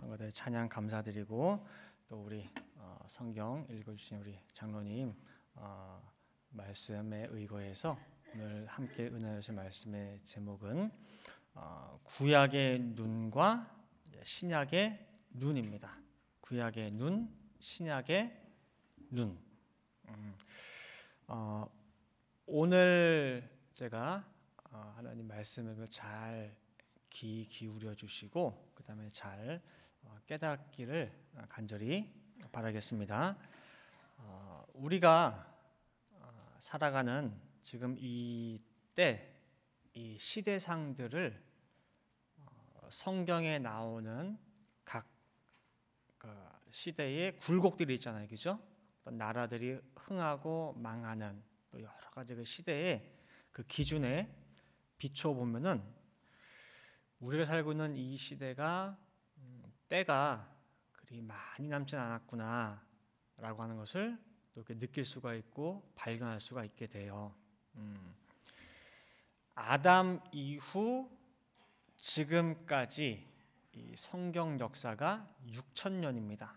성가대 찬양 감사드리고 또 우리 어, 성경 읽어주신 우리 장로님 어, 말씀에 의거해서 오늘 함께 은혜 주신 말씀의 제목은 어, 구약의 눈과 신약의 눈입니다. 구약의 눈, 신약의 눈. 음, 오늘 제가 하나님 말씀을 잘 귀 기울여 주시고 그 다음에 잘 깨닫기를 간절히 바라겠습니다. 어, 우리가 어, 살아가는 지금 이때이 시대상들을 어, 성경에 나오는 각 그 시대의 굴곡들이 있잖아요, 그죠? 나라들이 흥하고 망하는 또 여러 가지 그 시대의 그 기준에 비춰 보면은 우리가 살고 있는 이 시대가 때가 그리 많이 남진 않았구나라고 하는 것을 또 이렇게 느낄 수가 있고 발견할 수가 있게 돼요. 음. 아담 이후 지금까지 성경 역사가 6천 년입니다.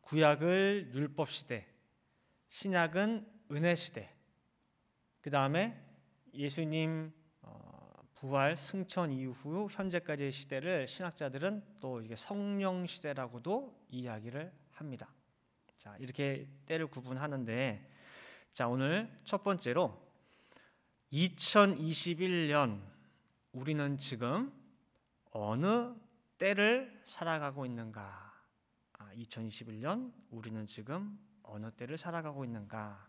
구약을 율법 시대, 신약은 은혜 시대. 그 다음에 예수님 부활, 승천 이후 현재까지의 시대를 신학자들은 또 이게 성령 시대라고도 이야기를 합니다. 자, 이렇게 때를 구분하는데 자, 오늘 첫 번째로 2021년 우리는 지금 어느 때를 살아가고 있는가? 아, 2021년 우리는 지금 어느 때를 살아가고 있는가?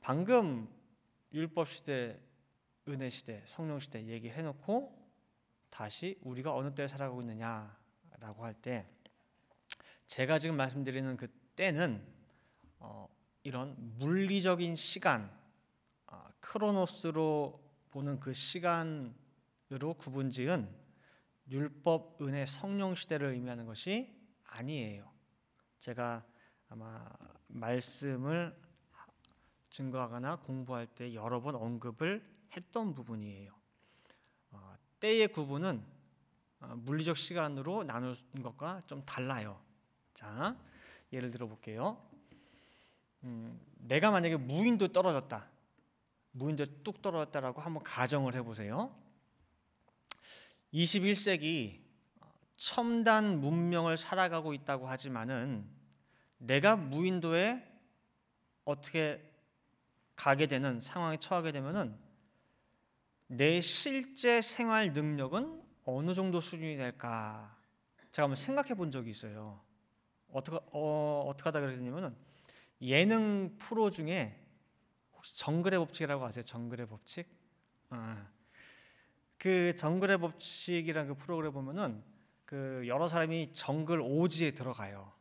방금 율법 시대 은혜 시대, 성령 시대 얘기를 해놓고 다시 우리가 어느 때 살아가고 있느냐라고 할 때 제가 지금 말씀드리는 그 때는 어, 이런 물리적인 시간, 아, 크로노스로 보는 그 시간으로 구분지은 율법, 은혜, 성령 시대를 의미하는 것이 아니에요. 제가 아마 말씀을 증거하거나 공부할 때 여러 번 언급을 했던 부분이에요. 어, 때의 구분은 어, 물리적 시간으로 나눈 것과 좀 달라요. 자, 예를 들어 볼게요. 음, 내가 만약에 무인도 떨어졌다. 무인도에 뚝 떨어졌다라고 한번 가정을 해보세요. 21세기 어, 첨단 문명을 살아가고 있다고 하지만은 내가 무인도에 어떻게 가게 되는 상황에 처하게 되면은 내 실제 생활 능력은 어느 정도 수준이 될까? 제가 한번 생각해 본 적이 있어요. 어떻게 어, 어떻게 하다 그랬냐면은 예능 프로 중에 혹시 정글의 법칙이라고 아세요? 정글의 법칙? 어. 그 정글의 법칙이라는 그 프로그램 보면은 그 여러 사람이 정글 오지에 들어가요.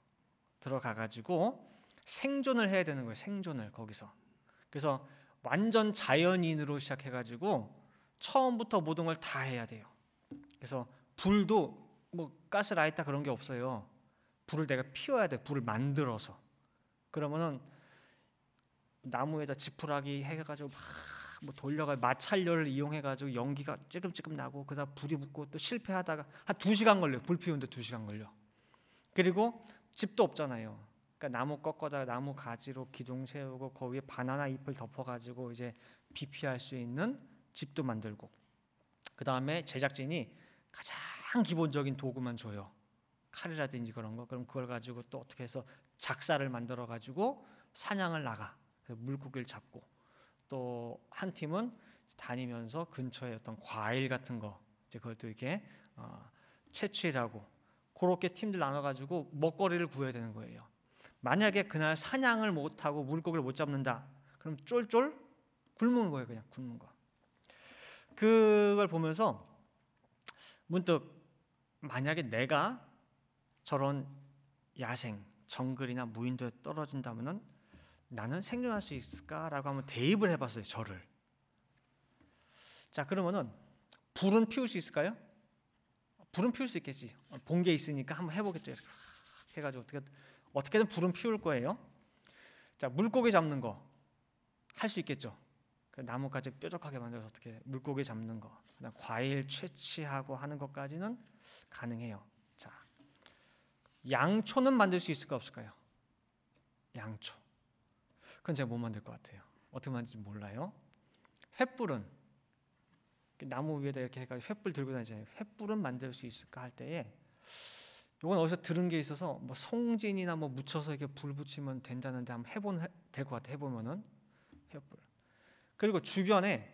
들어가 가지고 생존을 해야 되는 거예요. 생존을 거기서. 그래서 완전 자연인으로 시작해 가지고 처음부터 모든 걸 다 해야 돼요. 그래서 불도 뭐 가스라이터 그런 게 없어요. 불을 내가 피워야 돼. 불을 만들어서. 그러면은 나무에다 지푸라기 해가지고 막 뭐 돌려가 마찰열을 이용해가지고 연기가 찔끔찔끔 나고 그다음 불이 붙고 또 실패하다가 한 두 시간 걸려. 불 피우는데 두 시간 걸려. 그리고 집도 없잖아요. 그러니까 나무 꺾어다 나무 가지로 기둥 세우고 거기에 바나나 잎을 덮어가지고 이제 비피할 수 있는 집도 만들고 그 다음에 제작진이 가장 기본적인 도구만 줘요. 칼이라든지 그런 거. 그럼 그걸 가지고 또 어떻게 해서 작사를 만들어 가지고 사냥을 나가. 물고기를 잡고 또 한 팀은 다니면서 근처에 어떤 과일 같은 거 이제 그걸 또 이렇게 어, 채취라고 그렇게 팀들 나눠 가지고 먹거리를 구해야 되는 거예요. 만약에 그날 사냥을 못 하고 물고기를 못 잡는다. 그럼 쫄쫄 굶은 거예요, 그냥 굶은 거. 그걸 보면서 문득 만약에 내가 저런 야생 정글이나 무인도에 떨어진다면 나는 생존할 수 있을까라고 한번 대입을 해봤어요 저를 자 그러면은 불은 피울 수 있을까요? 불은 피울 수 있겠지 본 게 있으니까 한번 해보겠죠 이렇게 해가지고 어떻게, 어떻게든 불은 피울 거예요 자 물고기 잡는 거 할 수 있겠죠 그 나뭇가지 뾰족하게 만들어서 어떻게 물고기 잡는 거, 그다음 과일 채취하고 하는 것까지는 가능해요. 자, 양초는 만들 수 있을까 없을까요? 양초. 그건 제가 못 만들 것 같아요. 어떻게 만들지 몰라요. 횃불은 그 나무 위에다 이렇게 해가지고 횃불 들고 다니잖아요. 횃불은 만들 수 있을까 할 때에 이건 어디서 들은 게 있어서 뭐 송진이나 뭐 묻혀서 이렇게 불 붙이면 된다는데 한번 해본 될것 같아 해보면은 횃불. 그리고 주변에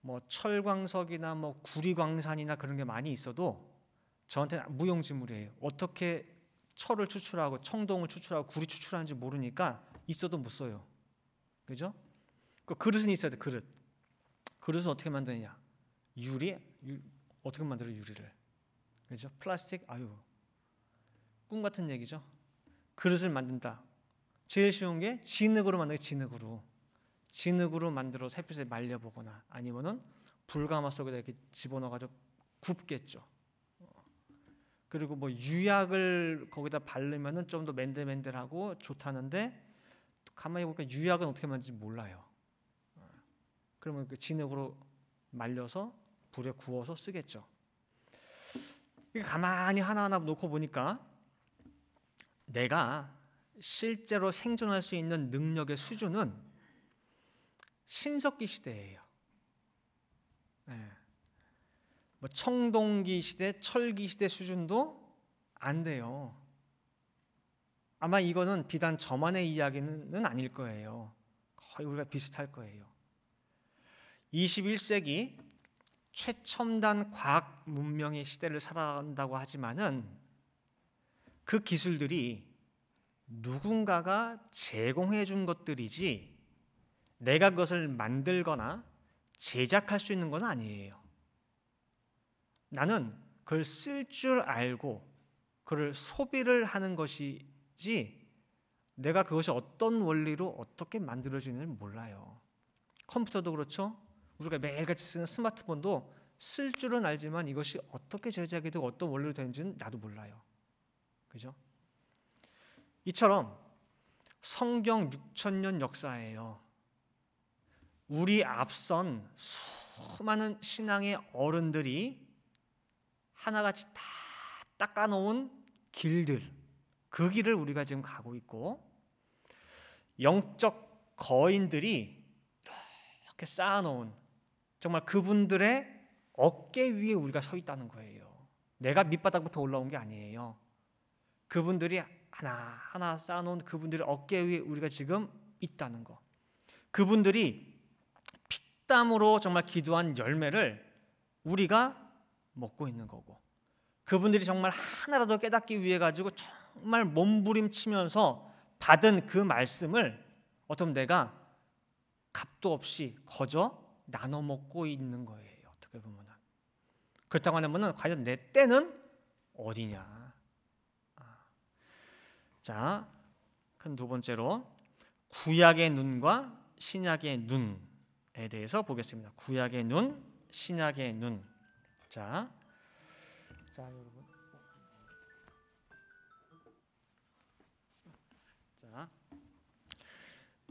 뭐 철광석이나 뭐 구리광산이나 그런 게 많이 있어도 저한테는 무용지물이에요. 어떻게 철을 추출하고 청동을 추출하고 구리 추출하는지 모르니까 있어도 못 써요. 그죠? 그 그릇은 있어야 돼. 그릇. 그릇은 어떻게 만드느냐? 유리? 유, 어떻게 만들어 유리를? 그죠? 플라스틱? 아유. 꿈 같은 얘기죠. 그릇을 만든다. 제일 쉬운 게 진흙으로 만들기 진흙으로. 진흙으로 만들어서 햇빛에 말려보거나 아니면은 불가마 속에다 이렇게 집어넣어가지고 굽겠죠. 그리고 뭐 유약을 거기다 바르면은 좀 더 맨들맨들하고 좋다는데 가만히 보니까 유약은 어떻게 만든지 몰라요. 그러면 그 진흙으로 말려서 불에 구워서 쓰겠죠. 이게 가만히 하나하나 놓고 보니까 내가 실제로 생존할 수 있는 능력의 수준은 신석기 시대예요. 네. 뭐 청동기 시대, 철기 시대 수준도 안 돼요. 아마 이거는 비단 저만의 이야기는 아닐 거예요. 거의 우리가 비슷할 거예요. 21세기 최첨단 과학 문명의 시대를 살아간다고 하지만은 그 기술들이 누군가가 제공해 준 것들이지 내가 그것을 만들거나 제작할 수 있는 건 아니에요. 나는 그걸 쓸 줄 알고 그를 소비를 하는 것이지 내가 그것이 어떤 원리로 어떻게 만들어지는지 몰라요. 컴퓨터도 그렇죠. 우리가 매일같이 쓰는 스마트폰도 쓸 줄은 알지만 이것이 어떻게 제작이 되고 어떤 원리로 되는지는 나도 몰라요. 그죠? 이처럼 성경 6천년 역사예요. 우리 앞선 수많은 신앙의 어른들이 하나같이 다 닦아놓은 길들, 그 길을 우리가 지금 가고 있고, 영적 거인들이 이렇게 쌓아놓은 정말 그분들의 어깨 위에 우리가 서 있다는 거예요. 내가 밑바닥부터 올라온 게 아니에요. 그분들이 하나하나 쌓아놓은 그분들의 어깨 위에 우리가 지금 있다는 거. 그분들이 땀으로 정말 기도한 열매를 우리가 먹고 있는 거고 그분들이 정말 하나라도 깨닫기 위해 가지고 정말 몸부림치면서 받은 그 말씀을 어떤 내가 값도 없이 거저 나눠 먹고 있는 거예요. 어떻게 보면 그렇다고 하면은 과연 내 때는 어디냐? 아. 자, 큰 두 번째로 구약의 눈과 신약의 눈에 대해서 보겠습니다. 구약의 눈, 신약의 눈. 자, 자 여러분. 자,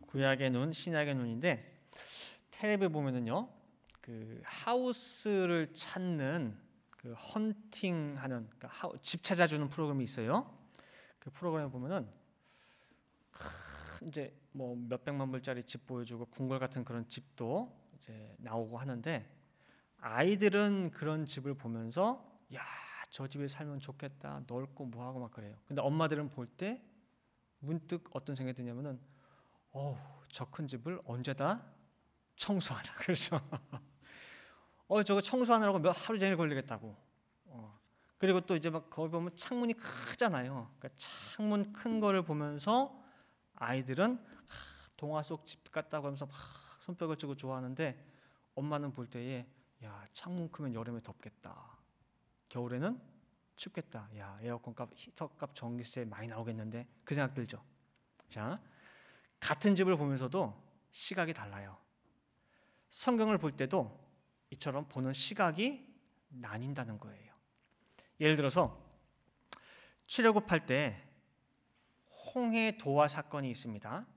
구약의 눈, 신약의 눈인데 텔레비 보면은요, 그 하우스를 찾는 그 헌팅하는 그러니까 하우, 집 찾아주는 프로그램이 있어요. 그 프로그램 보면은 크, 이제 뭐 몇백만 불짜리 집 보여주고 궁궐 같은 그런 집도 이제 나오고 하는데 아이들은 그런 집을 보면서 야 저 집에 살면 좋겠다 넓고 뭐하고 막 그래요. 근데 엄마들은 볼 때 문득 어떤 생각이 드냐면은 어우 저 큰 집을 언제다 청소하나 그렇죠. 어 저거 청소하느라고 몇 하루 종일 걸리겠다고. 어. 그리고 또 이제 막 거기 보면 창문이 크잖아요. 그러니까 창문 큰 거를 보면서 아이들은 동화 속 집 같다고 하면서 막 손뼉을 치고 좋아하는데 엄마는 볼 때에 야 창문 크면 여름에 덥겠다. 겨울에는 춥겠다. 야 에어컨 값, 히터 값, 전기세 많이 나오겠는데 그 생각 들죠. 자 같은 집을 보면서도 시각이 달라요. 성경을 볼 때도 이처럼 보는 시각이 나뉜다는 거예요. 예를 들어서 출애굽할 때 홍해 도화 사건이 있습니다.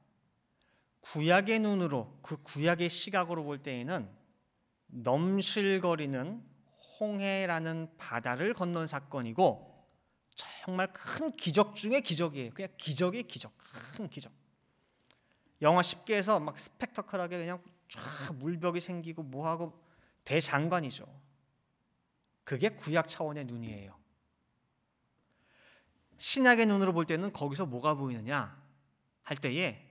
구약의 눈으로 그 구약의 시각으로 볼 때에는 넘실거리는 홍해라는 바다를 건넌 사건이고 정말 큰 기적 중의 기적이에요. 그냥 기적의 기적, 큰 기적. 영화 1 0에서막 스펙터클하게 그냥 쫙 물벽이 생기고 뭐하고 대장관이죠. 그게 구약 차원의 눈이에요. 신약의 눈으로 볼 때는 거기서 뭐가 보이느냐 할 때에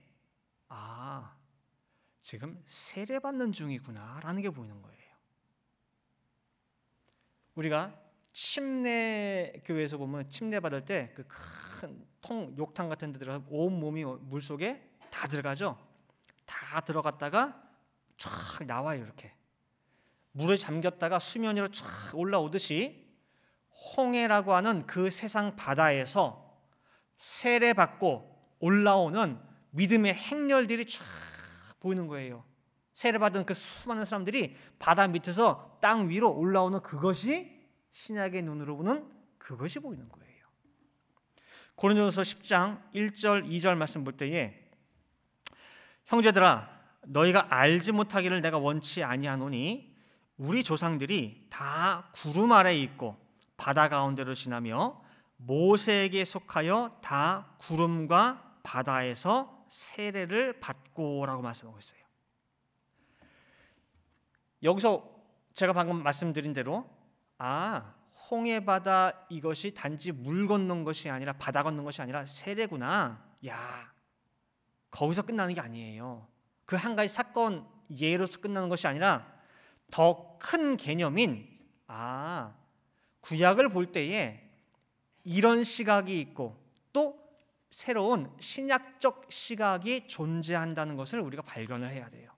아 지금 세례받는 중이구나라는 게 보이는 거예요. 우리가 침례 교회에서 보면 침례 받을 때 그 큰 통 욕탕 같은 데 들어가 온 몸이 물 속에 다 들어가죠. 다 들어갔다가 쫙 나와요 이렇게 물에 잠겼다가 수면 위로 쫙 올라오듯이 홍해라고 하는 그 세상 바다에서 세례받고 올라오는 믿음의 행렬들이 쫙 보이는 거예요. 세례 받은 그 수많은 사람들이 바다 밑에서 땅 위로 올라오는 그것이 신약의 눈으로 보는 그것이 보이는 거예요. 고린도서 10장 1절 2절 말씀 볼 때에 형제들아 너희가 알지 못하기를 내가 원치 아니하노니 우리 조상들이 다 구름 아래 있고 바다 가운데로 지나며 모세에게 속하여 다 구름과 바다에서 세례를 받고라고 말씀하고 있어요. 여기서 제가 방금 말씀드린 대로 아 홍해 바다 이것이 단지 물 걷는 것이 아니라 바다 걷는 것이 아니라 세례구나. 야 거기서 끝나는 게 아니에요. 그 한 가지 사건 예로서 끝나는 것이 아니라 더 큰 개념인 아 구약을 볼 때에 이런 시각이 있고 새로운 신약적 시각이 존재한다는 것을 우리가 발견을 해야 돼요.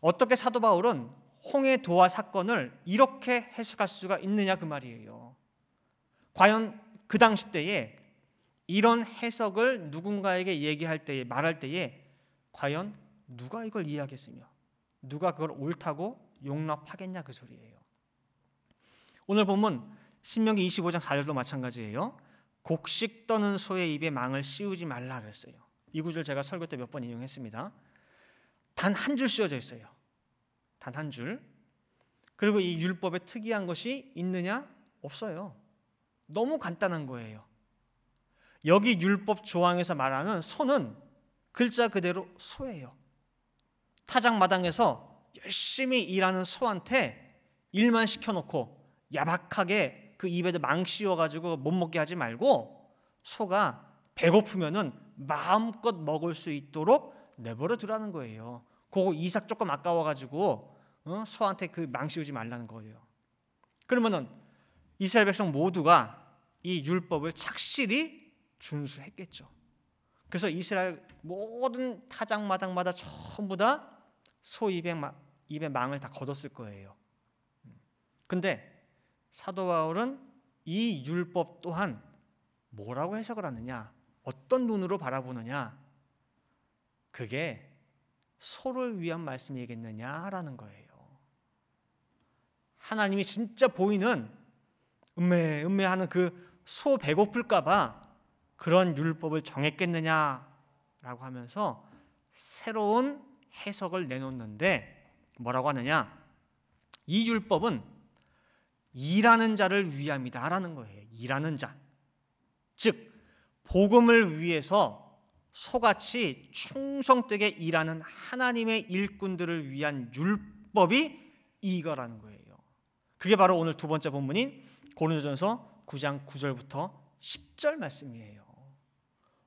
어떻게 사도 바울은 홍해 도화 사건을 이렇게 해석할 수가 있느냐 그 말이에요. 과연 그 당시 때에 이런 해석을 누군가에게 얘기할 때에 말할 때에 과연 누가 이걸 이해하겠으며 누가 그걸 옳다고 용납하겠냐 그 소리예요. 오늘 보면 신명기 25장 4절도 마찬가지예요. 곡식 떠는 소의 입에 망을 씌우지 말라 그랬어요. 이 구절 제가 설교 때 몇 번이용했습니다단 한 줄 씌워져 있어요. 단 한 줄. 그리고 이 율법에 특이한 것이 있느냐? 없어요. 너무 간단한 거예요. 여기 율법 조항에서 말하는 소는 글자 그대로 소예요. 타작 마당에서 열심히 일하는 소한테 일만 시켜놓고 야박하게 그 입에도 망 씌워가지고 못 먹게 하지 말고 소가 배고프면은 마음껏 먹을 수 있도록 내버려 두라는 거예요. 그거 이삭 조금 아까워가지고 어? 소한테 그 망 씌우지 말라는 거예요. 그러면은 이스라엘 백성 모두가 이 율법을 착실히 준수했겠죠. 그래서 이스라엘 모든 타작 마당마다 전부 다소 입에, 입에 망을 다 걷었을 거예요. 음. 근데 사도 바울은 이 율법 또한 뭐라고 해석을 하느냐, 어떤 눈으로 바라보느냐, 그게 소를 위한 말씀이겠느냐라는 거예요. 하나님이 진짜 보이는 음매, 음매하는 그 소 배고플까봐 그런 율법을 정했겠느냐라고 하면서 새로운 해석을 내놓는데 뭐라고 하느냐? 이 율법은 일하는 자를 위함이다라는 거예요. 일하는 자. 즉 복음을 위해서 소같이 충성되게 일하는 하나님의 일꾼들을 위한 율법이 이거라는 거예요. 그게 바로 오늘 두 번째 본문인 고린도전서 9장 9절부터 10절 말씀이에요.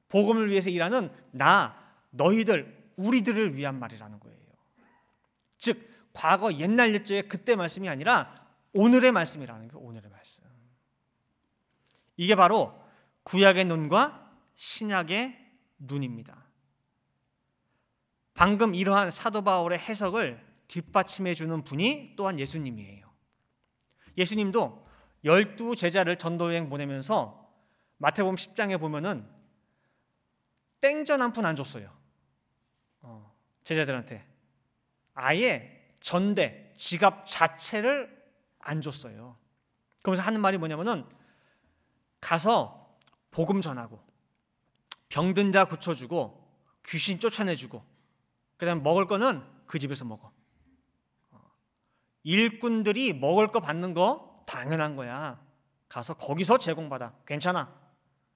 복음을 위해서 일하는 나 너희들 우리들을 위한 말이라는 거예요. 즉 과거 옛날 옛적의 그때 말씀이 아니라 오늘의 말씀이라는 게 오늘의 말씀. 이게 바로 구약의 눈과 신약의 눈입니다. 방금 이러한 사도 바울의 해석을 뒷받침해 주는 분이 또한 예수님이에요. 예수님도 열두 제자를 전도 여행 보내면서 마태복음 10장에 보면은 땡전 한 푼 안 줬어요. 어, 제자들한테 아예 전대 지갑 자체를 안 줬어요. 그러면서 하는 말이 뭐냐면은 가서 복음 전하고 병든 자 고쳐주고 귀신 쫓아내주고 그다음 먹을 거는 그 집에서 먹어. 어. 일꾼들이 먹을 거 받는 거 당연한 거야. 가서 거기서 제공받아. 괜찮아.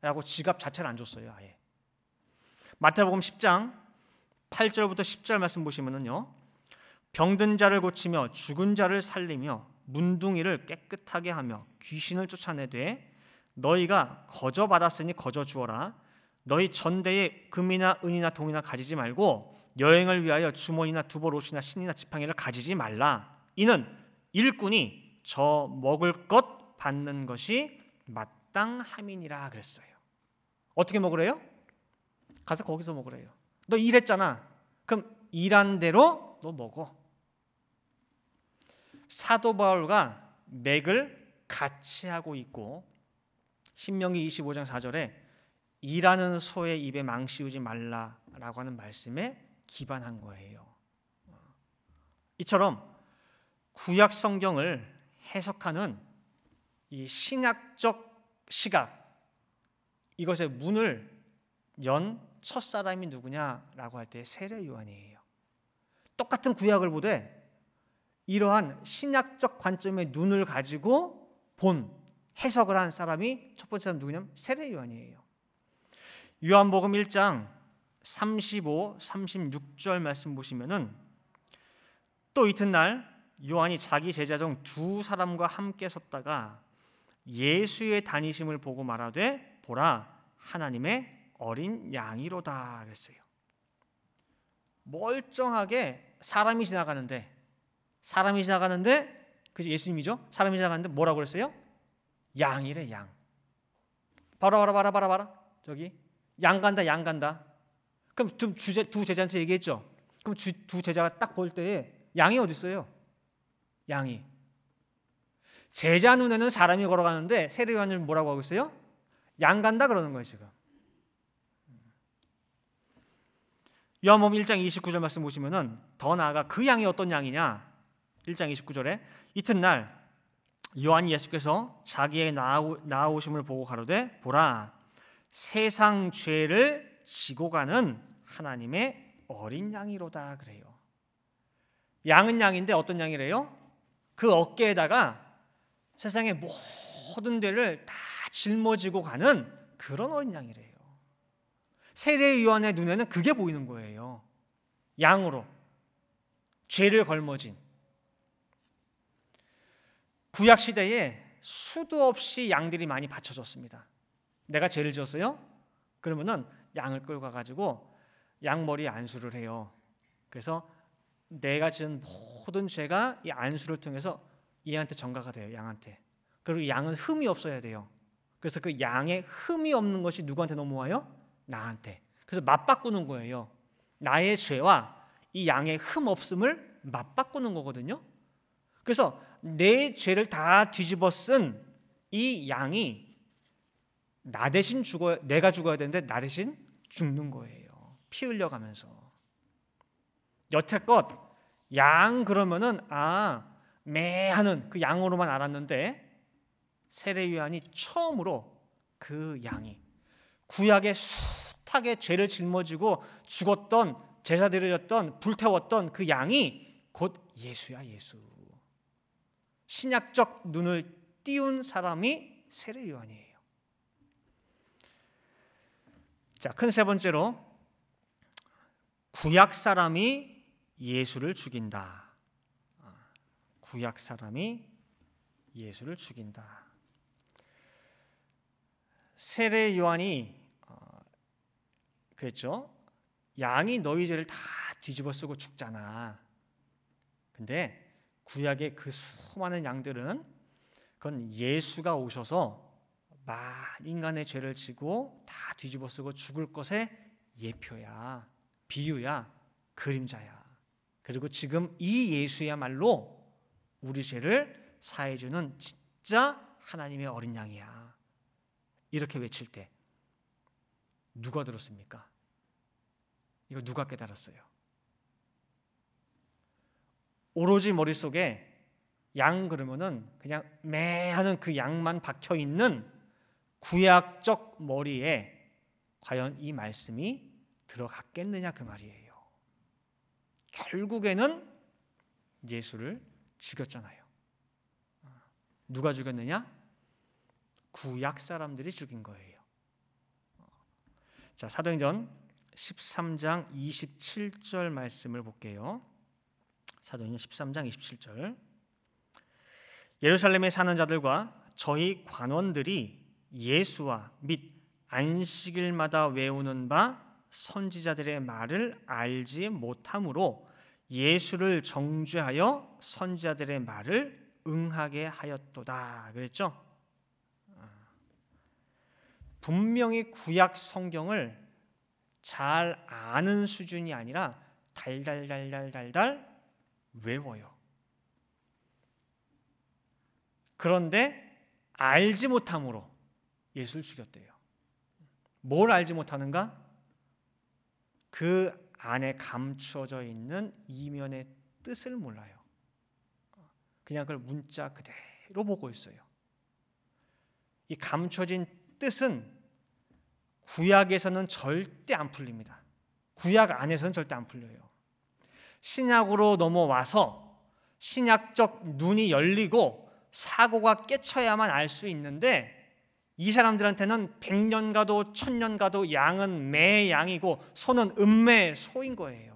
라고 지갑 자체를 안 줬어요. 아예. 마태복음 10장 8절부터 10절 말씀 보시면은요. 병든 자를 고치며 죽은 자를 살리며 문둥이를 깨끗하게 하며 귀신을 쫓아내되 너희가 거저 받았으니 거저 주어라 너희 전대에 금이나 은이나 동이나 가지지 말고 여행을 위하여 주머니나 두벌 옷이나 신이나 지팡이를 가지지 말라 이는 일꾼이 저 먹을 것 받는 것이 마땅함이니라 그랬어요 어떻게 먹으래요? 가서 거기서 먹으래요 너 일했잖아 그럼 일한 대로 너 먹어 사도 바울과 맥을 같이 하고 있고 신명기 25장 4절에 일하는 소의 입에 망씌우지 말라라고 하는 말씀에 기반한 거예요. 이처럼 구약 성경을 해석하는 이 신학적 시각 이것의 문을 연 첫사람이 누구냐라고 할 때 세례 요한이에요. 똑같은 구약을 보되 이러한 신약적 관점의 눈을 가지고 본 해석을 한 사람이 첫 번째 사람 누구냐면 세례 요한이에요. 요한복음 1장 35, 36절 말씀 보시면은 또 이튿날 요한이 자기 제자 중 두 사람과 함께 섰다가 예수의 다니심을 보고 말하되 보라 하나님의 어린 양이로다 그랬어요. 멀쩡하게 사람이 지나가는데 사람이 지나가는데 그 예수님이죠. 사람이 지나가는데 뭐라고 그랬어요? 양이래 양. 바로 봐라 봐라 봐라 봐라 저기 양 간다 양 간다. 그럼 두, 주제, 두 제자한테 얘기했죠. 그럼 주, 두 제자가 딱 볼 때에 양이 어디 있어요? 양이. 제자 눈에는 사람이 걸어가는데 세례요한 뭐라고 하고 있어요? 양 간다 그러는 거예요 지금. 요한복음 1장 29절 말씀 보시면더 나아가 그 양이 어떤 양이냐? 1장 29절에 이튿날 요한이 예수께서 자기의 나아오심을 보고 가로되 보라 세상 죄를 지고 가는 하나님의 어린 양이로다 그래요. 양은 양인데 어떤 양이래요? 그 어깨에다가 세상의 모든 데를 다 짊어지고 가는 그런 어린 양이래요. 세례 요한의 눈에는 그게 보이는 거예요. 양으로 죄를 걸머진 구약 시대에 수도 없이 양들이 많이 받쳐줬습니다. 내가 죄를 지었어요? 그러면은 양을 끌고 가지고 양머리 안수를 해요. 그래서 내가 지은 모든 죄가 이 안수를 통해서 얘한테 전가가 돼요. 양한테. 그리고 양은 흠이 없어야 돼요. 그래서 그 양의 흠이 없는 것이 누구한테 넘어와요? 나한테. 그래서 맞바꾸는 거예요. 나의 죄와 이 양의 흠 없음을 맞바꾸는 거거든요. 그래서 내 죄를 다 뒤집어 쓴 이 양이 나 대신 죽어 내가 죽어야 되는데 나 대신 죽는 거예요. 피 흘려가면서. 여태껏 양 그러면은 아, 매 하는 그 양으로만 알았는데 세례 요한이 처음으로 그 양이 구약의 숱하게 죄를 짊어지고 죽었던 제사드려졌던 불태웠던 그 양이 곧 예수야 예수. 신약적 눈을 띄운 사람이 세례 요한이에요. 자, 큰 세 번째로 구약 사람이 예수를 죽인다. 아, 구약 사람이 예수를 죽인다. 세례 요한이 어, 그랬죠. 양이 너희 죄를 다 뒤집어 쓰고 죽잖아. 근데 구약의 그 수많은 양들은 그건 예수가 오셔서 인간의 죄를 지고 다 뒤집어쓰고 죽을 것의 예표야, 비유야, 그림자야. 그리고 지금 이 예수야말로 우리 죄를 사해주는 진짜 하나님의 어린 양이야. 이렇게 외칠 때 누가 들었습니까? 이거 누가 깨달았어요? 오로지 머릿속에 양 그러면은 그냥 매 하는 그 양만 박혀 있는 구약적 머리에 과연 이 말씀이 들어갔겠느냐 그 말이에요. 결국에는 예수를 죽였잖아요. 누가 죽였느냐? 구약 사람들이 죽인 거예요. 자, 사도행전 13장 27절 말씀을 볼게요. 사도행전 13장 27절 예루살렘에 사는 자들과 저희 관원들이 예수와 및 안식일마다 외우는 바 선지자들의 말을 알지 못함으로 예수를 정죄하여 선지자들의 말을 응하게 하였도다 그랬죠. 아. 분명히 구약 성경을 잘 아는 수준이 아니라 달달달달달달 외워요. 그런데 알지 못함으로 예수를 죽였대요. 뭘 알지 못하는가? 그 안에 감춰져 있는 이면의 뜻을 몰라요. 그냥 그걸 문자 그대로 보고 있어요. 이 감춰진 뜻은 구약에서는 절대 안 풀립니다. 구약 안에서는 절대 안 풀려요. 신약으로 넘어와서 신약적 눈이 열리고 사고가 깨쳐야만 알 수 있는데 이 사람들한테는 백년가도 천년가도 양은 매 양이고 소는 음매 소인 거예요.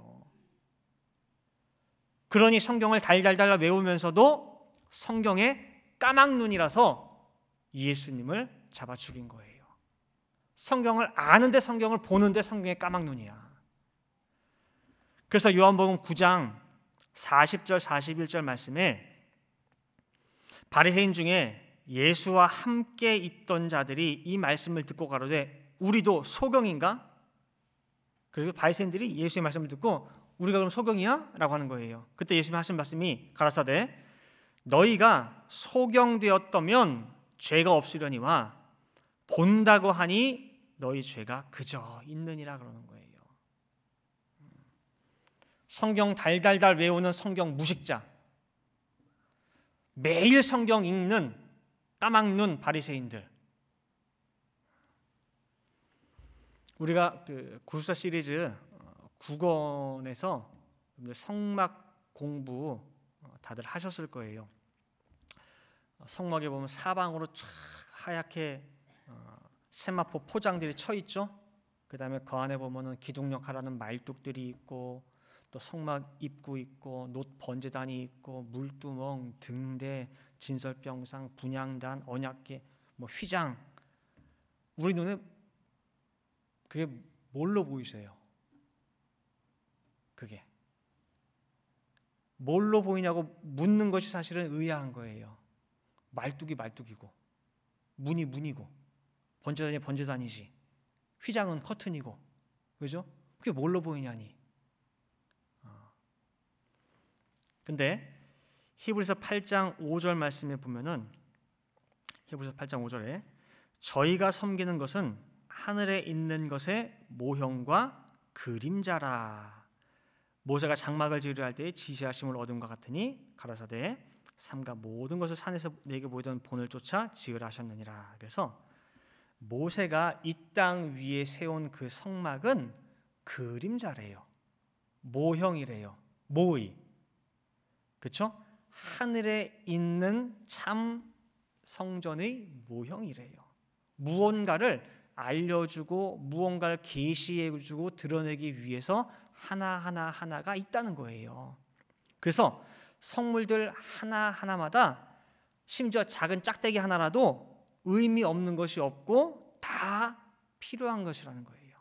그러니 성경을 달달달라 외우면서도 성경의 까막눈이라서 예수님을 잡아 죽인 거예요. 성경을 아는데 성경을 보는데 성경의 까막눈이야. 그래서 요한복음 9장 40절 41절 말씀에 바리새인 중에 예수와 함께 있던 자들이 이 말씀을 듣고 가로되 우리도 소경인가? 그리고 바리새인들이 예수의 말씀을 듣고 우리가 그럼 소경이야? 라고 하는 거예요. 그때 예수님이 하신 말씀이 가라사대 너희가 소경되었다면 죄가 없으려니와 본다고 하니 너희 죄가 그저 있느니라 그러는 거예요. 성경 달달달 외우는 성경 무식자, 매일 성경 읽는 까막눈 바리새인들. 우리가 그 구술사 시리즈 어, 국권에서 성막 공부 어, 다들 하셨을 거예요. 어, 성막에 보면 사방으로 촥 하얗게 세마포 포장들이 쳐 있죠. 그 다음에 그 안에 보면은 기둥 역할하는 말뚝들이 있고 또 성막 입구 있고 놋 번제단이 있고 물두멍 등대 진설병상 분양단 언약계 뭐 휘장 우리 눈에 그게 뭘로 보이세요? 그게 뭘로 보이냐고 묻는 것이 사실은 의아한 거예요. 말뚝이 말뚝이고 문이 문이고 번제단이 번제단이지 휘장은 커튼이고 그죠? 그게 뭘로 보이냐니 근데 히브리서 8장 5절 말씀에 보면은 히브리서 8장 5절에 저희가 섬기는 것은 하늘에 있는 것의 모형과 그림자라 모세가 장막을 지으려 할 때의 지시하심을 얻음과 같으니 가라사대 삼가 모든 것을 산에서 내게 보이던 본을 쫓아 지으라 하셨느니라 그래서 모세가 이 땅 위에 세운 그 성막은 그림자래요 모형이래요 모의 그렇죠? 하늘에 있는 참 성전의 모형이래요. 무언가를 알려주고 무언가를 계시해주고 드러내기 위해서 하나하나 하나가 있다는 거예요. 그래서 성물들 하나하나마다 심지어 작은 짝대기 하나라도 의미 없는 것이 없고 다 필요한 것이라는 거예요.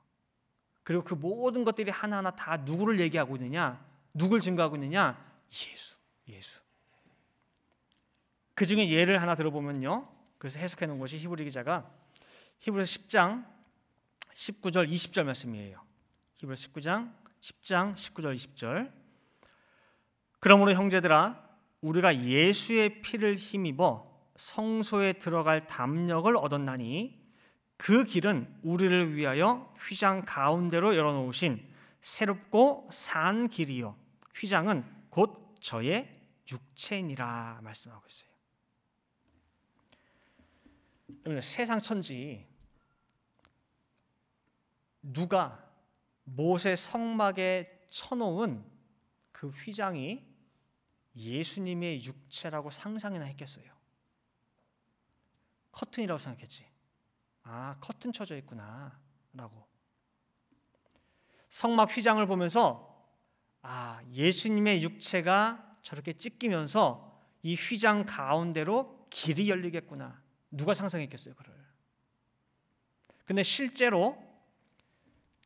그리고 그 모든 것들이 하나하나 다 누구를 얘기하고 있느냐? 누굴 증거하고 있느냐? 예수. 예수. 그 중에 예를 하나 들어보면요. 그래서 해석해 놓은 것이 히브리 기자가 히브리서 10장 19절 20절 말씀이에요. 히브리서 19장 10장 19절 20절. 그러므로 형제들아 우리가 예수의 피를 힘입어 성소에 들어갈 담력을 얻었나니 그 길은 우리를 위하여 휘장 가운데로 열어놓으신 새롭고 산 길이요 휘장은 곧 저의 육체니라 말씀하고 있어요. 오늘 세상 천지 누가 모세 성막에 쳐놓은 그 휘장이 예수님의 육체라고 상상이나 했겠어요. 커튼이라고 생각했지. 아, 커튼 쳐져 있구나. 라고. 성막 휘장을 보면서 아, 예수님의 육체가 저렇게 찢기면서 이 휘장 가운데로 길이 열리겠구나. 누가 상상했겠어요, 그를. 근데 실제로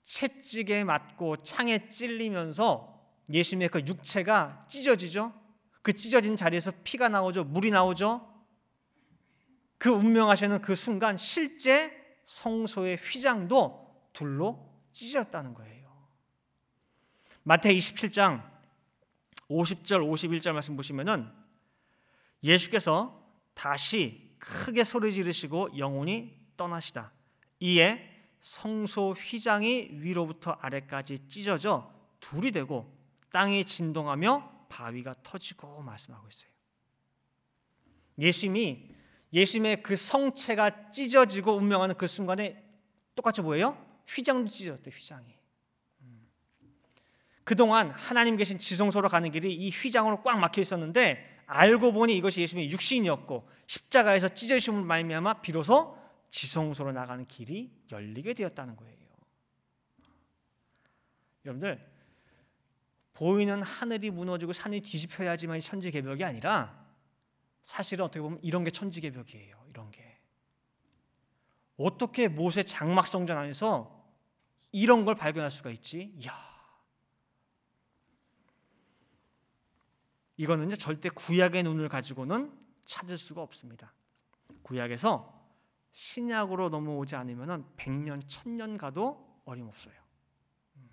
채찍에 맞고 창에 찔리면서 예수님의 그 육체가 찢어지죠. 그 찢어진 자리에서 피가 나오죠. 물이 나오죠. 그 운명하시는 그 순간 실제 성소의 휘장도 둘로 찢어졌다는 거예요. 마태 27장 50절 51절 말씀 보시면은 예수께서 다시 크게 소리 지르시고 영혼이 떠나시다. 이에 성소 휘장이 위로부터 아래까지 찢어져 둘이 되고 땅이 진동하며 바위가 터지고 말씀하고 있어요. 예수님이 예수님의 그 성체가 찢어지고 운명하는 그 순간에 똑같이 뭐예요? 휘장도 찢어졌대 휘장이. 그동안 하나님 계신 지성소로 가는 길이 이 휘장으로 꽉 막혀 있었는데 알고 보니 이것이 예수님의 육신이었고 십자가에서 찢으심을 말미암아 비로소 지성소로 나가는 길이 열리게 되었다는 거예요. 여러분들 보이는 하늘이 무너지고 산이 뒤집혀야지만 천지 개벽이 아니라 사실은 어떻게 보면 이런 게 천지 개벽이에요. 이런 게 어떻게 모세 장막 성전 안에서 이런 걸 발견할 수가 있지? 이야. 이거는 이제 절대 구약의 눈을 가지고는 찾을 수가 없습니다. 구약에서 신약으로 넘어오지 않으면 100년, 1000년 가도 어림없어요. 음.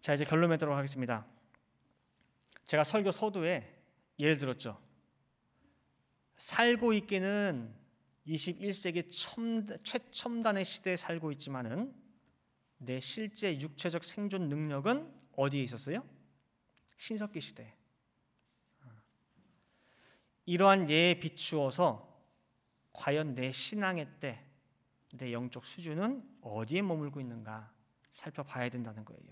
자, 이제 결론 맺도록 하겠습니다. 제가 설교 서두에 예를 들었죠. 살고 있기는 21세기 첨, 최첨단의 시대에 살고 있지만은 내 실제 육체적 생존 능력은 어디에 있었어요? 신석기 시대 이러한 예에 비추어서 과연 내 신앙의 때내 영적 수준은 어디에 머물고 있는가 살펴봐야 된다는 거예요.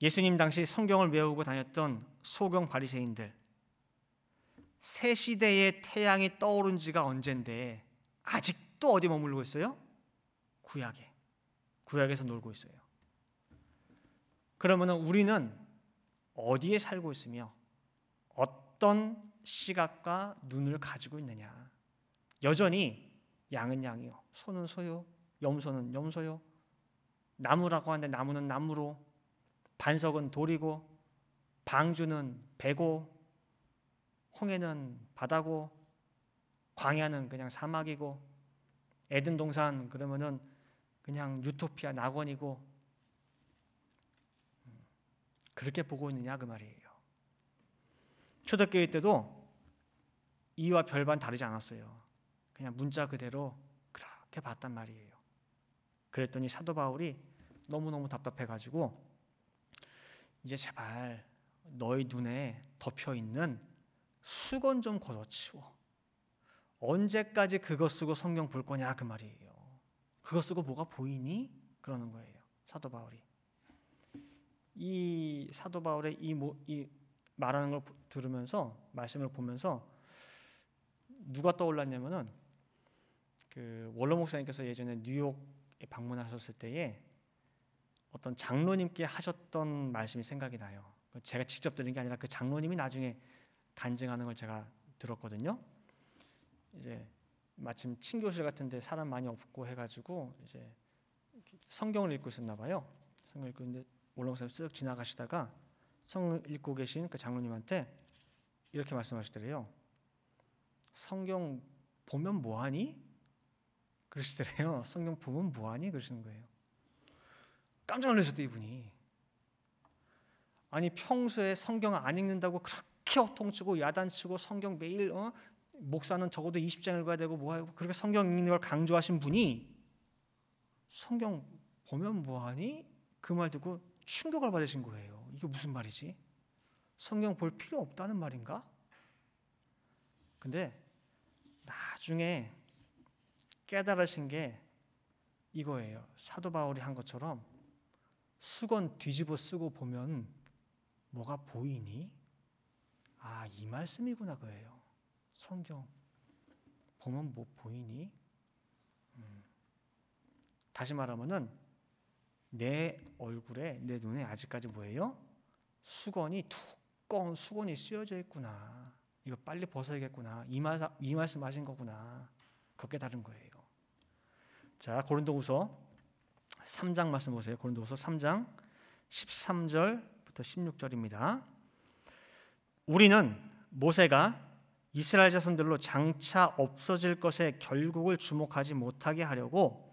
예수님 당시 성경을 외우고 다녔던 소경 바리새인들 새 시대의 태양이 떠오른 지가 언젠데 아직도 어디 머물고 있어요? 구약에 구약에서 놀고 있어요. 그러면 우리는 어디에 살고 있으며 어떤 시각과 눈을 가지고 있느냐. 여전히 양은 양이요. 소는 소요. 염소는 염소요. 나무라고 하는데 나무는 나무로 반석은 돌이고 방주는 배고 홍해는 바다고 광야는 그냥 사막이고 에든 동산 그러면은 그냥 유토피아 낙원이고 그렇게 보고 있느냐 그 말이에요. 초대교회 때도 이와 별반 다르지 않았어요. 그냥 문자 그대로 그렇게 봤단 말이에요. 그랬더니 사도 바울이 너무너무 답답해 가지고 이제 제발 너희 눈에 덮여 있는 수건 좀 걷어치워. 언제까지 그거 쓰고 성경 볼 거냐 그 말이에요. 그거 쓰고 뭐가 보이니? 그러는 거예요. 사도 바울이. 이 사도 바울의 이, 모, 이 말하는 걸 들으면서 말씀을 보면서 누가 떠올랐냐면은 그 원로 목사님께서 예전에 뉴욕에 방문하셨을 때에 어떤 장로님께 하셨던 말씀이 생각이 나요. 그 제가 직접 들은 게 아니라 그 장로님이 나중에 간증하는 걸 제가 들었거든요. 이제 마침 친교실 같은데 사람 많이 없고 해가지고 이제 성경을 읽고 있었나 봐요. 성경 읽고 있는데 올라오서 쓱 지나가시다가 성을 읽고 계신 그 장로님한테 이렇게 말씀하시더래요. 성경 보면 뭐하니? 그러시더래요. 성경 보면 뭐하니? 그러시는 거예요. 깜짝 놀라셨대 이분이. 아니 평소에 성경 안 읽는다고 그렇게 호통치고 야단치고 성경 매일 어? 목사는 적어도 20장 읽어야 되고 뭐하고 그렇게 성경 읽는 걸 강조하신 분이 성경 보면 뭐하니? 그 말 듣고 충격을 받으신 거예요. 이게 무슨 말이지? 성경 볼 필요 없다는 말인가? 근데 나중에 깨달으신 게 이거예요. 사도 바울이 한 것처럼 수건 뒤집어 쓰고 보면 뭐가 보이니? 아, 이 말씀이구나 그예요. 성경 보면 뭐 보이니? 음. 다시 말하면은 내 얼굴에 내 눈에 아직까지 뭐예요? 수건이 두꺼운 수건이 쓰여져 있구나. 이거 빨리 벗어야겠구나. 이, 말, 이 말씀 하신 거구나. 그게 다른 거예요. 자, 고린도후서 3장 말씀 보세요. 고린도후서 3장 13절부터 16절입니다. 우리는 모세가 이스라엘 자손들로 장차 없어질 것에 결국을 주목하지 못하게 하려고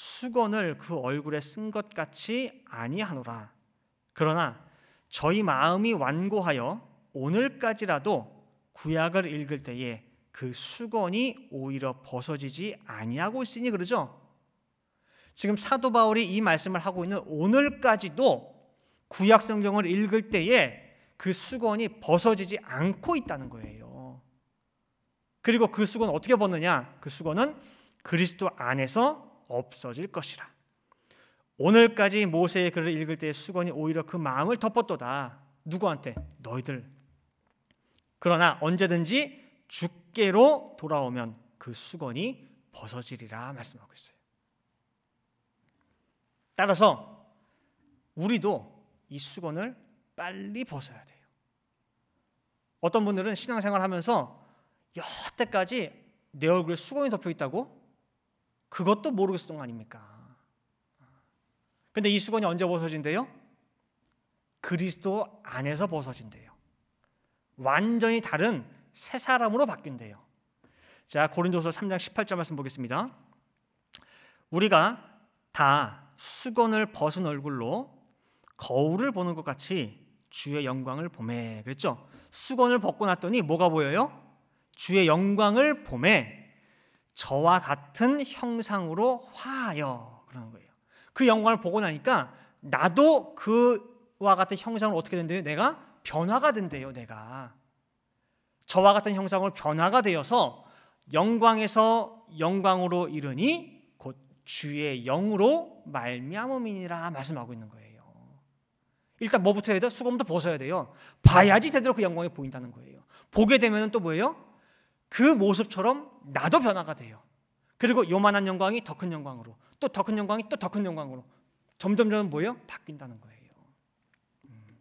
수건을 그 얼굴에 쓴 것 같이 아니하노라. 그러나 저희 마음이 완고하여 오늘까지라도 구약을 읽을 때에 그 수건이 오히려 벗어지지 아니하고 있으니 그러죠. 지금 사도 바울이 이 말씀을 하고 있는 오늘까지도 구약 성경을 읽을 때에 그 수건이 벗어지지 않고 있다는 거예요. 그리고 그 수건 어떻게 벗느냐? 그 수건은 그리스도 안에서 없어질 것이라. 오늘까지 모세의 글을 읽을 때의 수건이 오히려 그 마음을 덮었도다. 누구한테? 너희들. 그러나 언제든지 주께로 돌아오면 그 수건이 벗어지리라 말씀하고 있어요. 따라서 우리도 이 수건을 빨리 벗어야 돼요. 어떤 분들은 신앙생활 하면서 여태까지 내 얼굴에 수건이 덮여 있다고 그것도 모르겠던동 아닙니까? 근데 이 수건이 언제 벗어진대요? 그리스도 안에서 벗어진대요. 완전히 다른 새 사람으로 바뀐대요. 자, 고린도서 3장 18절 말씀 보겠습니다. 우리가 다 수건을 벗은 얼굴로 거울을 보는 것 같이 주의 영광을 보매. 그랬죠? 수건을 벗고 났더니 뭐가 보여요? 주의 영광을 보매. 저와 같은 형상으로 화하여 그러는 거예요. 그 영광을 보고 나니까 나도 그와 같은 형상으로 어떻게 된대요? 내가 변화가 된대요, 내가. 저와 같은 형상으로 변화가 되어서 영광에서 영광으로 이르니 곧 주의 영으로 말미암음이니라 말씀하고 있는 거예요. 일단 뭐부터 해야 돼 수금도 벗어야 돼요. 봐야지 되도록 그 영광이 보인다는 거예요. 보게 되면 또 뭐예요? 그 모습처럼 나도 변화가 돼요. 그리고 요만한 영광이 더 큰 영광으로 또 더 큰 영광이 또 더 큰 영광으로 점점점 뭐예요? 바뀐다는 거예요. 음.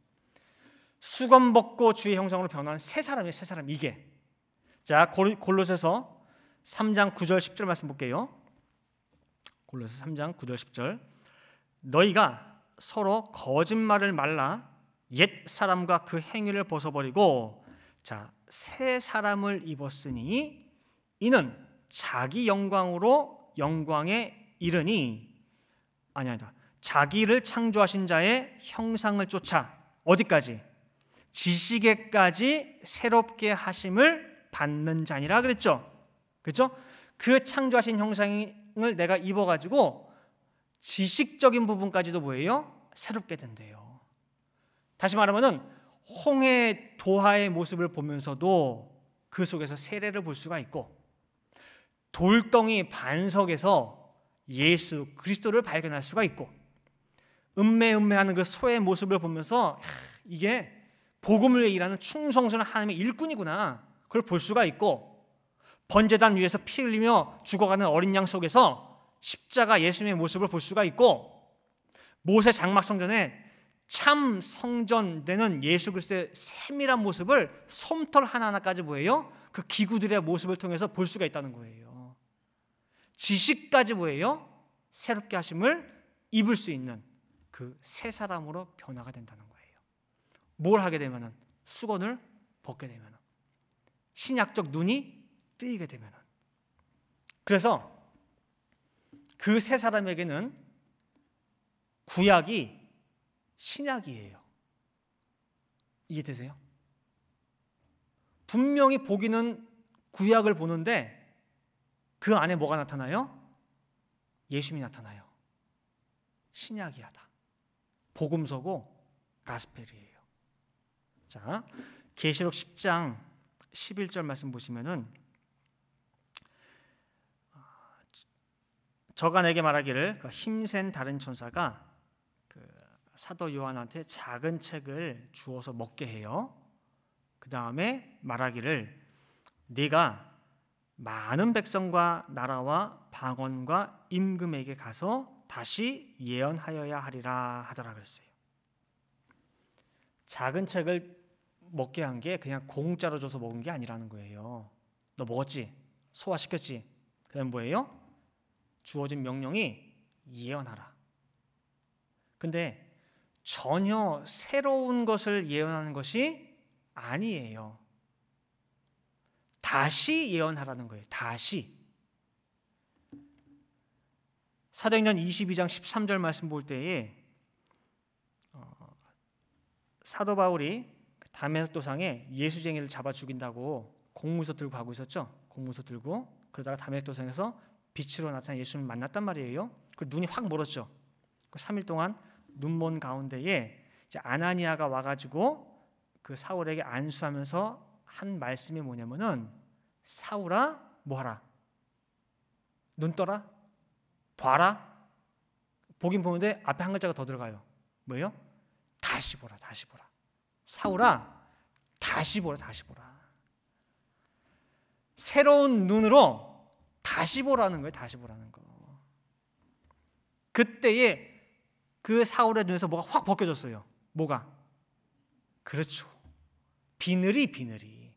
수건 벗고 주의 형상으로 변한 세사람이세 사람 이게. 자 골로새서 3장 9절 10절 말씀 볼게요. 골로새서 3장 9절 10절. 너희가 서로 거짓말을 말라 옛 사람과 그 행위를 벗어버리고 자새 사람을 입었으니 이는 자기 영광으로 영광에 이르니 아니 아니다. 자기를 창조하신 자의 형상을 쫓아 어디까지 지식에까지 새롭게 하심을 받는 자니라 그랬죠. 그죠? 그 창조하신 형상을 내가 입어 가지고 지식적인 부분까지도 뭐예요? 새롭게 된대요. 다시 말하면은 홍해 도하의 모습을 보면서도 그 속에서 세례를 볼 수가 있고 돌덩이 반석에서 예수 그리스도를 발견할 수가 있고 음매음매하는 그 소의 모습을 보면서 이게 복음을 위해 일하는 충성스러운 하나님의 일꾼이구나 그걸 볼 수가 있고 번제단 위에서 피 흘리며 죽어가는 어린 양 속에서 십자가 예수님의 모습을 볼 수가 있고 모세 장막 성전에 참 성전 되는 예수 그리스도의 세밀한 모습을 솜털 하나하나까지 보여요그 기구들의 모습을 통해서 볼 수가 있다는 거예요. 지식까지 보여요 새롭게 하심을 입을 수 있는 그 새 사람으로 변화가 된다는 거예요. 뭘 하게 되면은 수건을 벗게 되면은 신약적 눈이 뜨이게 되면은 그래서 그 새 사람에게는 구약이 신약이에요. 이해 되세요? 분명히 보기는 구약을 보는데 그 안에 뭐가 나타나요? 예수님이 나타나요. 신약이하다. 복음서고 가스펠이에요. 자, 계시록 10장 11절 말씀 보시면은 아, 저가 내게 말하기를 그 힘센 다른 천사가 사도 요한한테 작은 책을 주어서 먹게 해요. 그 다음에 말하기를 네가 많은 백성과 나라와 방언과 임금에게 가서 다시 예언하여야 하리라 하더라 그랬어요. 작은 책을 먹게 한 게 그냥 공짜로 줘서 먹은 게 아니라는 거예요. 너 먹었지? 소화시켰지? 그럼 뭐예요? 주어진 명령이 예언하라. 근데 전혀 새로운 것을 예언하는 것이 아니에요. 다시 예언하라는 거예요. 다시. 사도행전 22장 13절 말씀 볼 때에 어, 사도 바울이 담에서 그 도상에 예수쟁이를 잡아 죽인다고 공무서 들고 가고 있었죠. 공무서 들고 그러다가 담에서 도상에서 빛으로 나타난 예수님을 만났단 말이에요. 그 눈이 확 멀었죠. 3일 그 동안 눈먼 가운데에 아나니아가 와가지고 그 사울에게 안수하면서 한 말씀이 뭐냐면은 사울아 뭐하라 눈 떠라 봐라 보긴 보는데 앞에 한 글자가 더 들어가요 뭐요 다시 보라 다시 보라 사울아 다시 보라 다시 보라 새로운 눈으로 다시 보라는 거예요 다시 보라는 거 그때에 그 사울의 눈에서 뭐가 확 벗겨졌어요. 뭐가? 그렇죠. 비늘이 비늘이.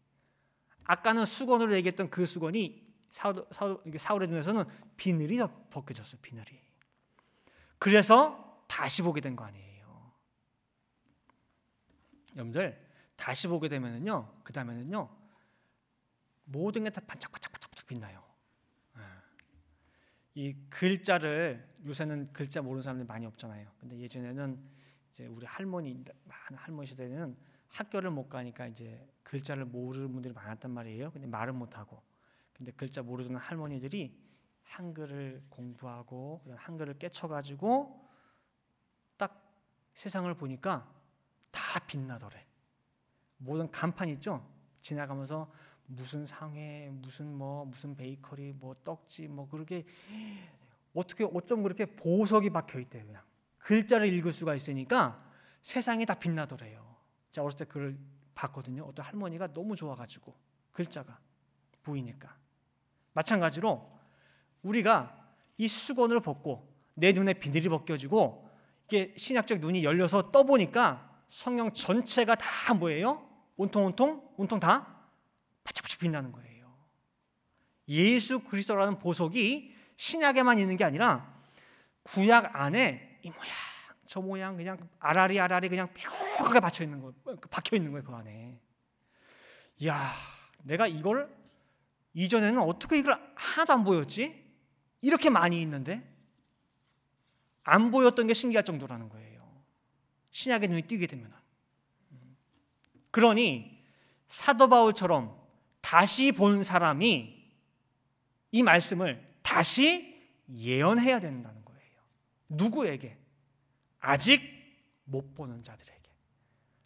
아까는 수건으로 얘기했던 그 수건이 사울, 의 눈에서는 비늘이 벗겨졌어 비늘이. 그래서 다시 보게 된 거 아니에요. 여러분들 다시 보게 되면은요. 그 다음에는요. 모든 게 다 반짝반짝 반짝반짝 빛나요. 이 글자를 요새는 글자 모르는 사람들이 많이 없잖아요. 근데 예전에는 이제 우리 할머니 할머니 시대는 학교를 못 가니까 이제 글자를 모르는 분들이 많았단 말이에요. 근데 말은 못 하고. 근데 글자 모르는 할머니들이 한글을 공부하고 한글을 깨쳐 가지고 딱 세상을 보니까 다 빛나더래. 모든 간판 있죠? 지나가면서 무슨 상해, 무슨 뭐 무슨 베이커리, 뭐 떡지, 뭐 그렇게 어떻게 어쩜 그렇게 보석이 박혀 있대요. 그냥 글자를 읽을 수가 있으니까 세상이 다 빛나더래요. 자 어렸을 때 글을 봤거든요. 어떤 할머니가 너무 좋아가지고 글자가 보이니까 마찬가지로 우리가 이 수건을 벗고 내 눈에 비늘이 벗겨지고 이게 신약적 눈이 열려서 떠보니까 성경 전체가 다 뭐예요? 온통 온통 온통 다 바짝바짝 빛나는 거예요. 예수 그리스도라는 보석이 신약에만 있는 게 아니라 구약 안에 이 모양 저 모양 그냥 아라리 아라리 그냥 뾰족하게 박혀 있는 거 그 박혀 있는 거예요 그 안에. 야, 내가 이걸 이전에는 어떻게 이걸 하나도 안 보였지? 이렇게 많이 있는데 안 보였던 게 신기할 정도라는 거예요. 신약의 눈이 띄게 되면. 그러니 사도 바울처럼 다시 본 사람이 이 말씀을 다시 예언해야 된다는 거예요. 누구에게? 아직 못 보는 자들에게.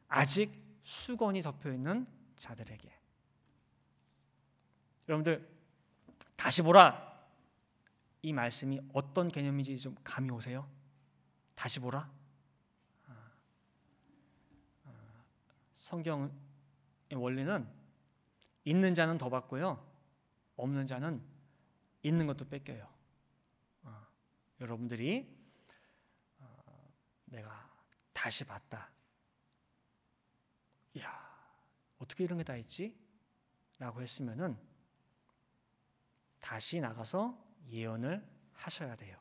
아직 수건이 덮여 있는 자들에게. 여러분들 다시 보라. 이 말씀이 어떤 개념인지 좀 감이 오세요? 다시 보라. 아, 아, 성경의 원리는 있는 자는 더 받고요. 없는 자는 있는 것도 뺏겨요. 어, 여러분들이 어, 내가 다시 봤다. 야 어떻게 이런 게 다 있지? 라고 했으면은 다시 나가서 예언을 하셔야 돼요.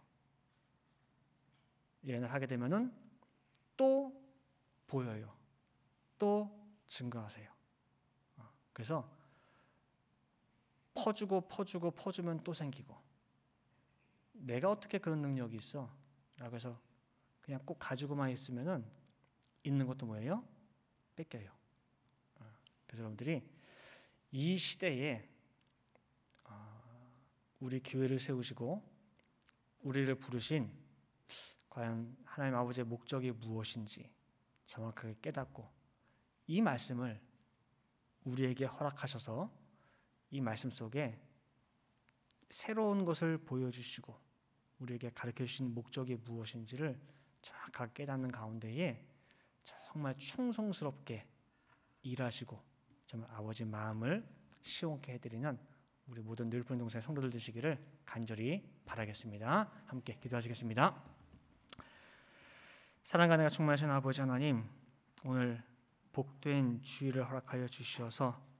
예언을 하게 되면은 또 보여요. 또 증거하세요. 아, 그래서 퍼주고 퍼주고 퍼주면 또 생기고 내가 어떻게 그런 능력이 있어? 라고 해서 그냥 꼭 가지고만 있으면은 있는 것도 뭐예요? 뺏겨요. 어, 그래서 여러분들이 이 시대에 어, 우리 교회를 세우시고 우리를 부르신 과연 하나님 아버지의 목적이 무엇인지 정확하게 깨닫고 이 말씀을 우리에게 허락하셔서 이 말씀 속에 새로운 것을 보여주시고 우리에게 가르쳐 주신 목적이 무엇인지를 정확하게 깨닫는 가운데에 정말 충성스럽게 일하시고 정말 아버지 마음을 시원케 해드리는 우리 모든 늘푸른 동생 성도들 되시기를 간절히 바라겠습니다. 함께 기도하시겠습니다. 사랑과 내가 충만하신 아버지 하나님 오늘 복된 주의를 허락하여 주시어서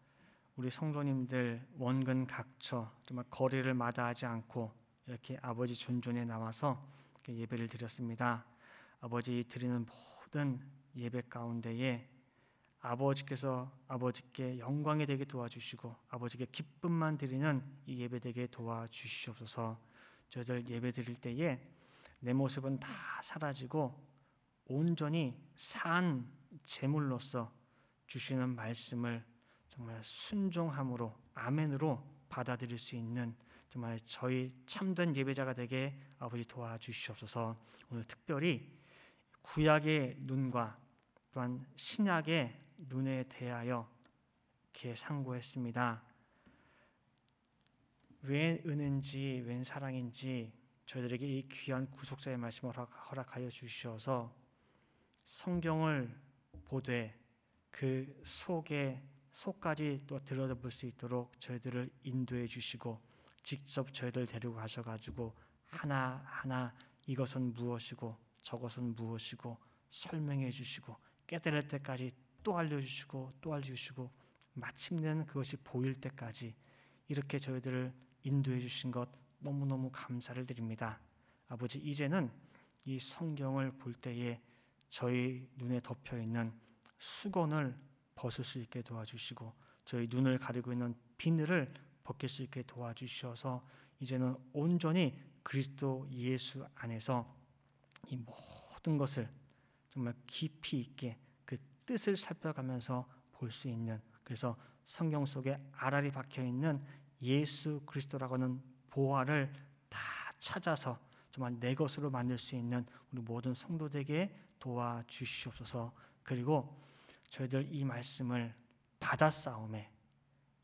우리 성도님들 원근 각처 정말 거리를 마다하지 않고 이렇게 아버지 존존에 나와서 예배를 드렸습니다. 아버지 드리는 모든 예배 가운데에 아버지께서 아버지께 영광이 되게 도와주시고 아버지께 기쁨만 드리는 이 예배 되게 도와주시옵소서. 저희들 예배 드릴 때에 내 모습은 다 사라지고 온전히 산 제물로서 주시는 말씀을 정말 순종함으로 아멘으로 받아들일 수 있는 정말 저희 참된 예배자가 되게 아버지 도와주시옵소서. 오늘 특별히 구약의 눈과 또한 신약의 눈에 대하여 이렇게 상고했습니다. 왜 은인지 웬 사랑인지 저희들에게 이 귀한 구속자의 말씀을 허락하여 주시어서 성경을 보되 그 속에 속까지 또 들여다볼 수 있도록 저희들을 인도해 주시고 직접 저희들 데리고 가셔가지고 하나하나 이것은 무엇이고 저것은 무엇이고 설명해 주시고 깨달을 때까지 또 알려주시고 또 알려주시고 마침내는 그것이 보일 때까지 이렇게 저희들을 인도해 주신 것 너무너무 감사를 드립니다. 아버지 이제는 이 성경을 볼 때에 저희 눈에 덮여 있는 수건을 벗을 수 있게 도와주시고 저희 눈을 가리고 있는 비늘을 벗길 수 있게 도와주셔서 이제는 온전히 그리스도 예수 안에서 이 모든 것을 정말 깊이 있게 그 뜻을 살펴가면서 볼 수 있는 그래서 성경 속에 아라리 박혀 있는 예수 그리스도라고 하는 보화를 다 찾아서 정말 내 것으로 만들 수 있는 우리 모든 성도들에게 도와주시옵소서. 그리고 저희들 이 말씀을 받아 싸움에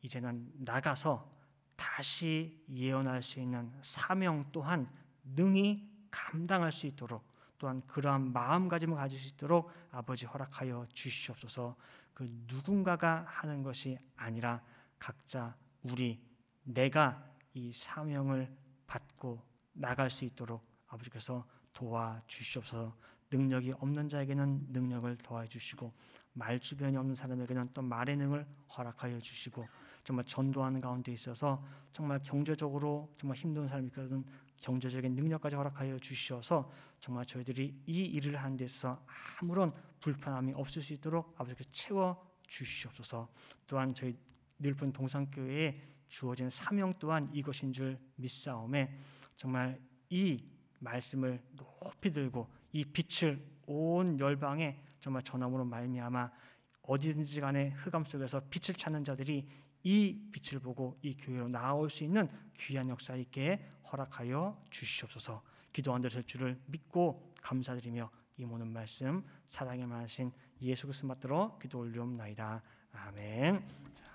이제는 나가서 다시 예언할 수 있는 사명 또한 능히 감당할 수 있도록 또한 그러한 마음가짐을 가질 수 있도록 아버지 허락하여 주시옵소서 그 누군가가 하는 것이 아니라 각자 우리 내가 이 사명을 받고 나갈 수 있도록 아버지께서 도와 주시옵소서 능력이 없는 자에게는 능력을 도와 주시고 말 주변이 없는 사람에게는 또 말의 능을 허락하여 주시고 정말 전도하는 가운데 있어서 정말 경제적으로 정말 힘든 사람이 있거든 경제적인 능력까지 허락하여 주셔서 시 정말 저희들이 이 일을 하는 데 있어서 아무런 불편함이 없을 수 있도록 아버지께 채워 주시옵소서 또한 저희 늘픈 동상교회에 주어진 사명 또한 이것인 줄 믿사오매 정말 이 말씀을 높이 들고 이 빛을 온 열방에 정말 전함으로 말미암아 어디든지 간에 흑암 속에서 빛을 찾는 자들이 이 빛을 보고 이 교회로 나아올 수 있는 귀한 역사 있게 허락하여 주시옵소서. 기도한 대로 될 줄을 믿고 감사드리며 이 모든 말씀 사랑의 말씀 예수 그리스도 받들어 기도 올리옵나이다. 아멘.